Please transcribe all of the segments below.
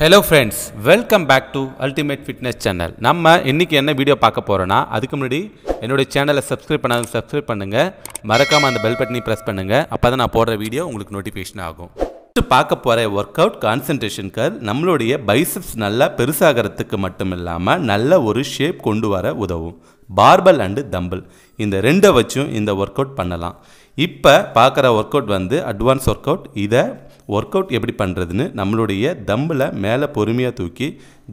hello friends welcome back to ultimate fitness channel நம்ம இன்றைக்கி என்ன வீடியோ பார்க்க போகிறோன்னா அதுக்கு முன்னாடி என்னுடைய சேனலை சப்ஸ்கிரைப் பண்ணாத சப்ஸ்கிரைப் பண்ணுங்கள் மறக்காமல் அந்த பெல் பட்டனை ப்ரெஸ் பண்ணுங்கள் அப்போ தான் நான் போடுற வீடியோ உங்களுக்கு நோட்டிஃபிகேஷன் ஆகும் ஃபஸ்ட்டு பார்க்க போகிற ஒர்க் அவுட் கான்சன்ட்ரேஷன் கர் நம்மளுடைய பைசப்ஸ் நல்லா பெருசாகிறதுக்கு மட்டும் இல்லாமல் நல்ல ஒரு ஷேப் கொண்டு வர உதவும் பார்பல் அண்டு தம்பிள் இந்த ரெண்டை வச்சும் இந்த ஒர்க் அவுட் பண்ணலாம் இப்போ பார்க்குற ஒர்க் அவுட் வந்து அட்வான்ஸ் ஒர்க் அவுட் இதை ஒர்க் அவுட் எப்படி பண்ணுறதுன்னு நம்மளுடைய தம்பில் மேலே பொறுமையாக தூக்கி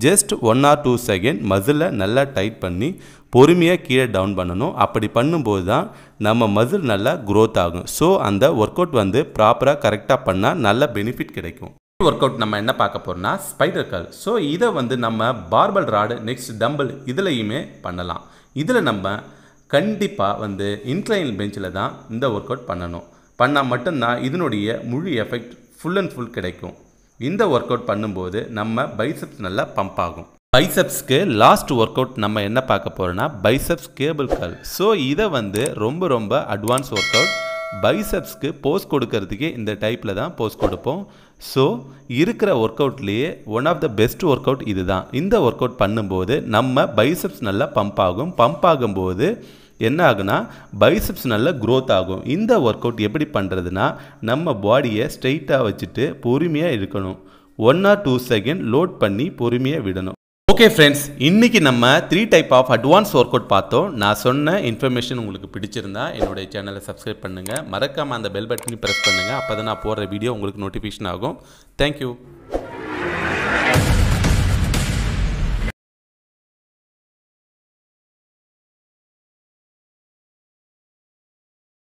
just one or two second மசிலை நல்லா டைட் பண்ணி பொறுமையாக கீழே டவுன் பண்ணணும் அப்படி பண்ணும்போது தான் நம்ம மசில் நல்லா க்ரோத் ஆகும் ஸோ அந்த ஒர்க் அவுட் வந்து ப்ராப்பராக கரெக்டாக பண்ணால் நல்ல பெனிஃபிட் கிடைக்கும் ஒர்க் அவுட் நம்ம என்ன பார்க்க போகிறோம்னா ஸ்பைடர் கால் ஸோ இதை வந்து நம்ம பார்பல் ராடு நெக்ஸ்ட் டம்பிள் இதுலேயுமே பண்ணலாம் இதில் நம்ம கண்டிப்பாக வந்து இன்க்ளைன் பெஞ்சில் தான் இந்த ஒர்க் அவுட் பண்ணணும் பண்ணால் மட்டும்தான் இதனுடைய முழு எஃபெக்ட் ஃபுல் அண்ட் ஃபுல் கிடைக்கும் இந்த ஒர்க் அவுட் பண்ணும்போது நம்ம பைசப்ஸ் நல்லா பம்ப் ஆகும் பைசப்ஸ்க்கு லாஸ்ட் ஒர்க் அவுட் நம்ம என்ன பார்க்க போகிறோன்னா பைசப்ஸ் கேபிள் கால் ஸோ இதை வந்து ரொம்ப ரொம்ப அட்வான்ஸ் ஒர்க் அவுட் பைசப்ஸ்க்கு போஸ் கொடுக்கறதுக்கே இந்த டைப்பில் தான் போஸ் கொடுப்போம் ஸோ இருக்கிற ஒர்க் அவுட்லேயே one of the best work out இது தான் இந்த ஒர்க் அவுட் பண்ணும்போது நம்ம பைசப்ஸ் நல்லா பம்ப் ஆகும் பம்ப் ஆகும்போது என்ன ஆகுனா பைசப்ஸ் நல்ல க்ரோத் ஆகும் இந்த ஒர்க் அவுட் எப்படி பண்ணுறதுனா நம்ம பாடியை ஸ்ட்ரெயிட்டாக வச்சுட்டு பொறுமையாக இருக்கணும் one or two second load பண்ணி பொறுமையாக விடணும் ஓகே ஃப்ரெண்ட்ஸ் இன்றைக்கி நம்ம three type of advance work out பார்த்தோம் நான் சொன்ன இன்ஃபர்மேஷன் உங்களுக்கு பிடிச்சிருந்தா என்னுடைய சேனலை சப்ஸ்கிரைப் பண்ணுங்கள் மறக்காமல் அந்த பெல் பட்டனையும் ப்ரெஸ் பண்ணுங்கள் அப்போ தான் நான் போடுற வீடியோ உங்களுக்கு நோட்டிஃபிகேஷன் ஆகும் தேங்க்யூ